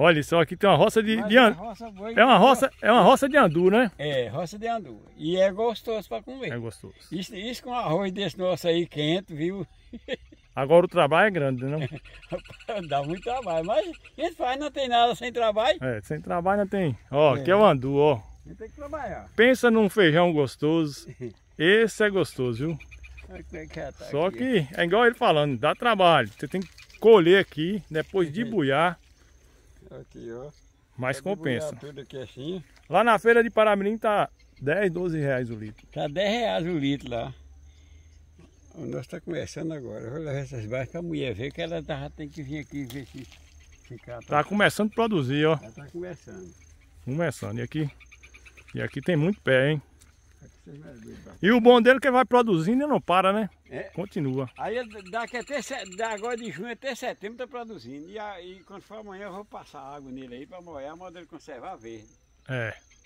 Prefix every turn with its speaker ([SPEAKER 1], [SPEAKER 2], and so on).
[SPEAKER 1] Olha só, aqui tem uma roça de, de é, é uma roça É uma roça de andu, né?
[SPEAKER 2] É, roça de andu. E é gostoso para comer. É gostoso. Isso, isso com arroz desse nosso aí quente, viu?
[SPEAKER 1] Agora o trabalho é grande, não? Né?
[SPEAKER 2] Dá muito trabalho, mas gente faz, não tem nada sem trabalho.
[SPEAKER 1] É, sem trabalho não tem. Ó, é. aqui é o andu, ó. Tem que trabalhar. Pensa num feijão gostoso. Esse é gostoso, viu?
[SPEAKER 2] É tá
[SPEAKER 1] só que é igual ele falando, dá trabalho. Você tem que colher aqui, depois de é. buiar Aqui, ó. Mas compensa. Assim. Lá na feira de Paramirim tá 10, 12 reais o litro. Tá 10 reais o litro lá. O nosso tá começando
[SPEAKER 2] agora. olha vou levar essas baixas pra mulher ver que ela tá, tem que vir aqui ver se ficar. Tá, começando a produzir, ó. tá começando.
[SPEAKER 1] Começando. E aqui, e aqui tem muito pé, hein?
[SPEAKER 2] Tá? E o
[SPEAKER 1] bom dele é que vai produzindo e não para, né? É. Continua.
[SPEAKER 2] Aí daqui até da agora de junho até setembro está produzindo. E, aí, quando for amanhã eu vou passar água nele aí para molhar, a moda ele conservar verde.
[SPEAKER 1] É.